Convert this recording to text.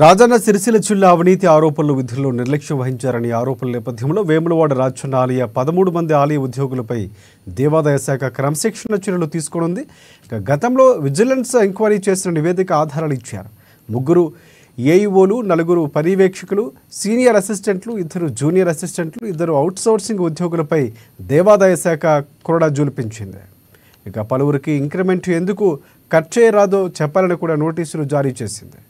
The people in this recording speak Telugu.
రాజన్న సిరిసిల జిల్లా అవినీతి ఆరోపణలు విధుల్లో నిర్లక్ష్యం వహించారని ఆరోపణల నేపథ్యంలో వేములవాడ రాజన్న ఆలయ పదమూడు మంది ఆలయ ఉద్యోగులపై దేవాదాయ శాఖ క్రమశిక్షణ చర్యలు తీసుకోనుంది గతంలో విజిలెన్స్ ఎంక్వైరీ చేసిన నివేదిక ఆధారాలు ఇచ్చారు ముగ్గురు ఏఈఓలు నలుగురు పర్యవేక్షకులు సీనియర్ అసిస్టెంట్లు ఇద్దరు జూనియర్ అసిస్టెంట్లు ఇద్దరు అవుట్సోర్సింగ్ ఉద్యోగులపై దేవాదాయ శాఖ కొరడా జూలిపించింది ఇక పలువురికి ఇంక్రిమెంట్ ఎందుకు కట్ చేయరాదో చెప్పాలని కూడా నోటీసులు జారీ చేసింది